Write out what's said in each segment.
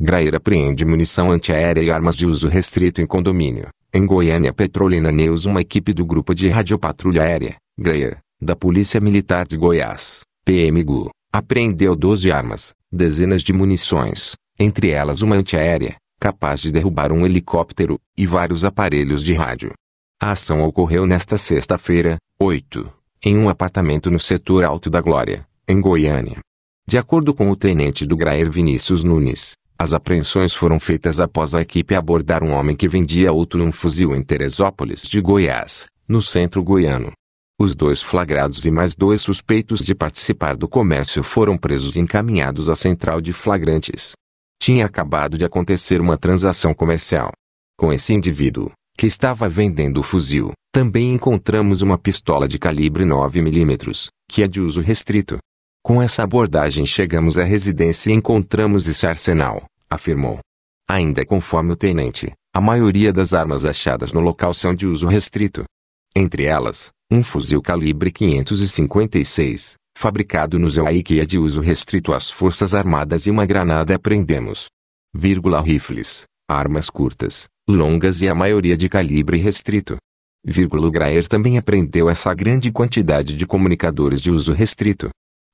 Graer apreende munição antiaérea e armas de uso restrito em condomínio. Em Goiânia Petrolina News uma equipe do Grupo de Radiopatrulha Aérea, Graer, da Polícia Militar de Goiás, PMGU, apreendeu 12 armas, dezenas de munições, entre elas uma antiaérea, capaz de derrubar um helicóptero, e vários aparelhos de rádio. A ação ocorreu nesta sexta-feira, 8, em um apartamento no setor Alto da Glória, em Goiânia. De acordo com o tenente do Graer Vinícius Nunes, as apreensões foram feitas após a equipe abordar um homem que vendia outro um fuzil em Teresópolis de Goiás, no centro goiano. Os dois flagrados e mais dois suspeitos de participar do comércio foram presos e encaminhados à central de flagrantes. Tinha acabado de acontecer uma transação comercial. Com esse indivíduo, que estava vendendo o fuzil, também encontramos uma pistola de calibre 9mm, que é de uso restrito. Com essa abordagem chegamos à residência e encontramos esse arsenal, afirmou. Ainda conforme o tenente, a maioria das armas achadas no local são de uso restrito. Entre elas, um fuzil calibre 556, fabricado no Zeuaique é de uso restrito às Forças Armadas e uma granada apreendemos. Vírgula rifles, armas curtas, longas e a maioria de calibre restrito. Vírgula Graer também apreendeu essa grande quantidade de comunicadores de uso restrito.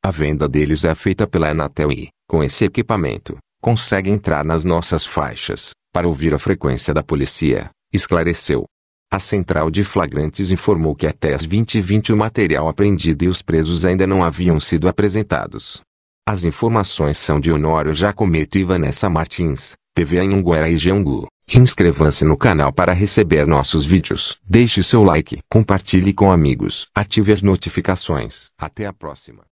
A venda deles é feita pela Anatel e, com esse equipamento, consegue entrar nas nossas faixas, para ouvir a frequência da polícia, esclareceu. A central de flagrantes informou que até as 20h20 o material apreendido e os presos ainda não haviam sido apresentados. As informações são de Honório Jacometo e Vanessa Martins, TV Anhanguera e Jeongu Inscreva-se no canal para receber nossos vídeos. Deixe seu like, compartilhe com amigos, ative as notificações. Até a próxima.